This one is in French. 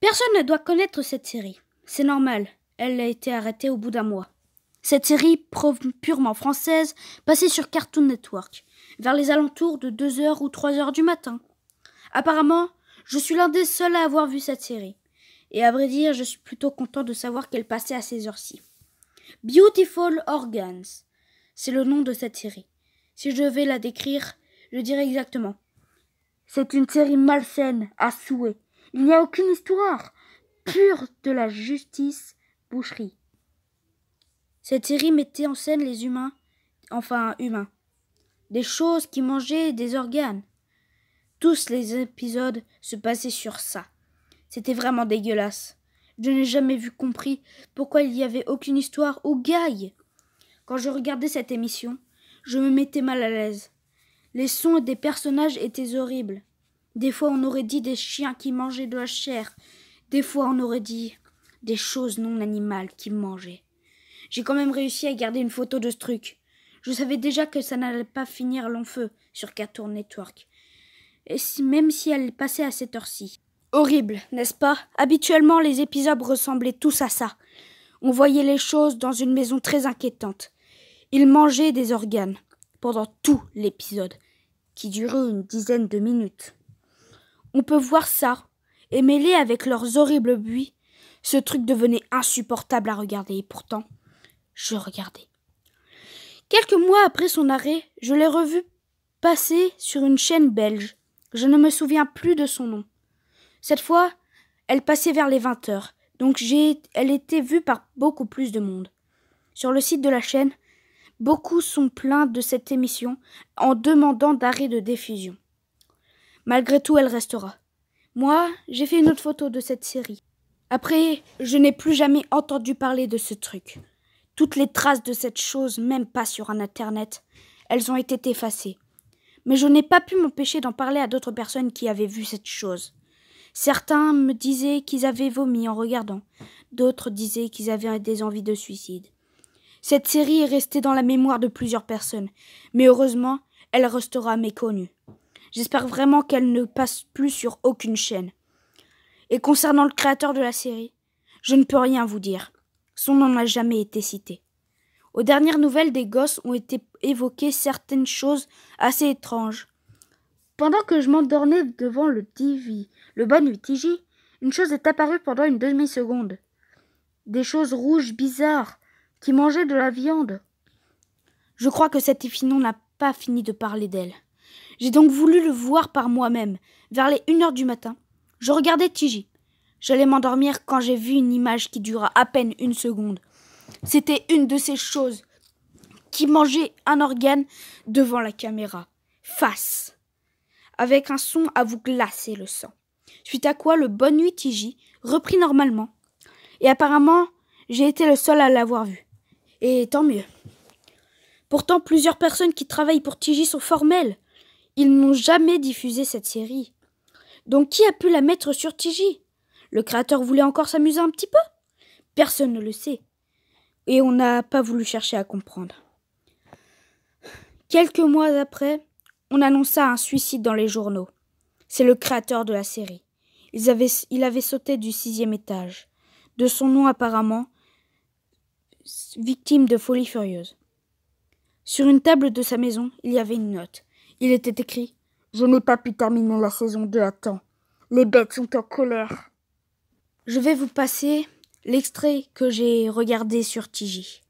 Personne ne doit connaître cette série. C'est normal, elle a été arrêtée au bout d'un mois. Cette série purement française passait sur Cartoon Network, vers les alentours de 2h ou 3h du matin. Apparemment, je suis l'un des seuls à avoir vu cette série. Et à vrai dire, je suis plutôt content de savoir qu'elle passait à ces heures-ci. Beautiful Organs, c'est le nom de cette série. Si je vais la décrire, je dirai exactement. C'est une série malsaine, à souhait, il n'y a aucune histoire. Pure de la justice, boucherie. Cette série mettait en scène les humains, enfin humains, des choses qui mangeaient des organes. Tous les épisodes se passaient sur ça. C'était vraiment dégueulasse. Je n'ai jamais vu compris pourquoi il n'y avait aucune histoire au gaille. Quand je regardais cette émission, je me mettais mal à l'aise. Les sons des personnages étaient horribles. Des fois on aurait dit des chiens qui mangeaient de la chair, des fois on aurait dit des choses non animales qui mangeaient. J'ai quand même réussi à garder une photo de ce truc. Je savais déjà que ça n'allait pas finir long feu sur Cartoon Network, et même si elle passait à cette heure-ci. Horrible, n'est-ce pas Habituellement, les épisodes ressemblaient tous à ça. On voyait les choses dans une maison très inquiétante. Ils mangeaient des organes pendant tout l'épisode, qui durait une dizaine de minutes. On peut voir ça, et mêlé avec leurs horribles buis, ce truc devenait insupportable à regarder, et pourtant, je regardais. Quelques mois après son arrêt, je l'ai revue passer sur une chaîne belge. Je ne me souviens plus de son nom. Cette fois, elle passait vers les 20 heures, donc j'ai, elle était vue par beaucoup plus de monde. Sur le site de la chaîne, beaucoup sont plaints de cette émission en demandant d'arrêt de diffusion. Malgré tout, elle restera. Moi, j'ai fait une autre photo de cette série. Après, je n'ai plus jamais entendu parler de ce truc. Toutes les traces de cette chose, même pas sur un Internet, elles ont été effacées. Mais je n'ai pas pu m'empêcher d'en parler à d'autres personnes qui avaient vu cette chose. Certains me disaient qu'ils avaient vomi en regardant, d'autres disaient qu'ils avaient des envies de suicide. Cette série est restée dans la mémoire de plusieurs personnes, mais heureusement, elle restera méconnue. J'espère vraiment qu'elle ne passe plus sur aucune chaîne. Et concernant le créateur de la série, je ne peux rien vous dire. Son nom n'a jamais été cité. Aux dernières nouvelles des gosses ont été évoquées certaines choses assez étranges. Pendant que je m'endormais devant le TV, le bon nuit une chose est apparue pendant une demi-seconde. Des choses rouges bizarres qui mangeaient de la viande. Je crois que cet n'a pas fini de parler d'elle. J'ai donc voulu le voir par moi-même. Vers les 1h du matin, je regardais Tiji. J'allais m'endormir quand j'ai vu une image qui dura à peine une seconde. C'était une de ces choses qui mangeait un organe devant la caméra, face, avec un son à vous glacer le sang. Suite à quoi le bon Nuit Tiji reprit normalement. Et apparemment, j'ai été le seul à l'avoir vu. Et tant mieux. Pourtant, plusieurs personnes qui travaillent pour Tigi sont formelles. Ils n'ont jamais diffusé cette série. Donc qui a pu la mettre sur Tigi Le créateur voulait encore s'amuser un petit peu Personne ne le sait. Et on n'a pas voulu chercher à comprendre. Quelques mois après, on annonça un suicide dans les journaux. C'est le créateur de la série. il avait sauté du sixième étage. De son nom apparemment, victime de folie furieuse. Sur une table de sa maison, il y avait une note. Il était écrit Je n'ai pas pu terminer la saison de à temps. Les bêtes sont en colère. Je vais vous passer l'extrait que j'ai regardé sur Tigi.